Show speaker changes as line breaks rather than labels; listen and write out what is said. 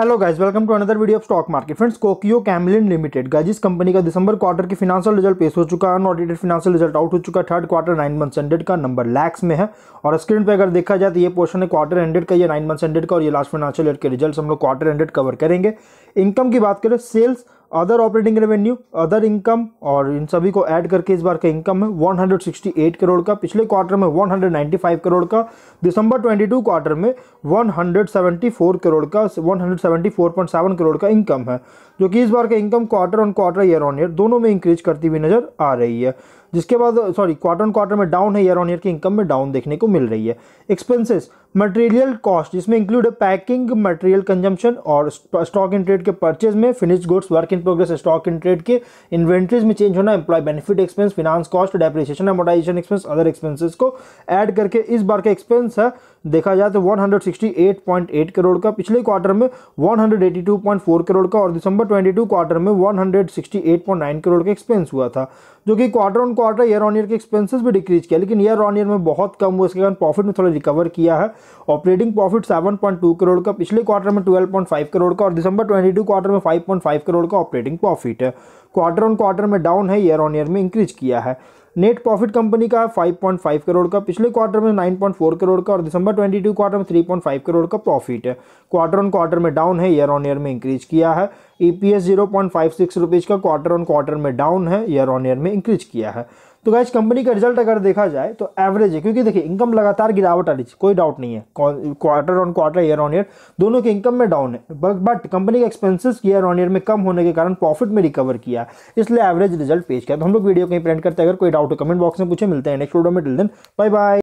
hello guys welcome to another video of stock market friends Kokuyo Camlin limited guys इस company का दिसंबर quarter की financial result पेश हो चुका है ऑडिटेड फिनांशियल रिजल्ट आउट हो चुका है third quarter nine months ended का नंबर लैक्स में है और स्क्रीन पे अगर देखा जाए तो ये पोर्शन है क्वार्टर एंडेड का या नाइन मंथ्स एंडेड का और ये लास्ट फाइनेंशियल ईयर के रिजल्ट हम लोग क्वार्टर एंडेड कवर करेंगे इनकम की बात करें sales other operating revenue other income और इन सभी को ऐड करके इस बार का इनकम है 168 करोड़ का पिछले क्वार्टर में 195 करोड़ का दिसंबर 22 क्वार्टर में 174 करोड़ का 174.7 करोड़ का इनकम है जो कि इस बार का income quarter on quarter year on year दोनों में इंक्रीज करती हुई नज़र आ रही है जिसके बाद सॉरी क्वार्टर ऑन क्वार्टर में डाउन है ईयर ऑन ईयर की इनकम में डाउन देखने को मिल रही है एक्सपेंसेस मटेरियल कॉस्ट जिसमें इंक्लूड है पैकिंग मटेरियल कंजम्पशन और स्टॉक इन ट्रेड के परचेज में finish goods work in progress stock in trade के इन्वेंट्रीज में चेंज होना employ benefit expense finance cost depreciation amortisation expense other expenses को add करके इस बार का एक्सपेंस है देखा जाए तो 168.8 करोड़ का पिछले क्वार्टर में 182.4 करोड़ का और दिसंबर 22 क्वार्टर में 168.9 करोड़ का एक्सपेंस हुआ था जो कि quarter on quarter year on year के एक्सपेंसेस भी डिक्रीज किया लेकिन ईयर ऑन ईयर में बहुत कम हुआ इसके कारण प्रॉफिट में थोड़ा रिकवर किया है ऑपरेटिंग प्रॉफिट 7.2 करोड़ का पिछले क्वार्टर में 12.5 करोड़ का और दिसंबर 22 क्वार्टर में 5.5 करोड़ का ऑपरेटिंग प्रॉफिट है क्वार्टर ऑन क्वार्टर में डाउन है ईयर ऑन ईयर में इंक्रीज किया है नेट प्रॉफिट कंपनी का 5.5 करोड़ का पिछले क्वार्टर में 9.4 करोड़ का और दिसंबर 22 क्वार्टर में 3.5 करोड़ का प्रॉफिट है क्वार्टर ऑन क्वार्टर में डाउन है ईयर ऑन ईयर में इंक्रीज किया है E P S zero point five six rupees का क्वार्टर ऑन क्वार्टर में डाउन है ईयर ऑन ईयर में इंक्रीज किया है तो गाइज कंपनी का रिजल्ट अगर देखा जाए तो एवरेज है क्योंकि देखिए इनकम लगातार गिरावट आ रही है कोई डाउट नहीं है quarter on quarter year on year दोनों के इनकम में डाउन है बट कंपनी के एक्सपेंसेस ईयर ऑन ईयर में कम होने के कारण प्रॉफिट में रिकवर किया इसलिए एवरेज रिजल्ट पेश किया तो हम लोग वीडियो कहीं प्रिंट करते हैं अगर कोई डाउट हो कमेंट बॉक्स में पूछे मिलते हैं नेक्स्ट वीडियो में टिल दिन बाय बाय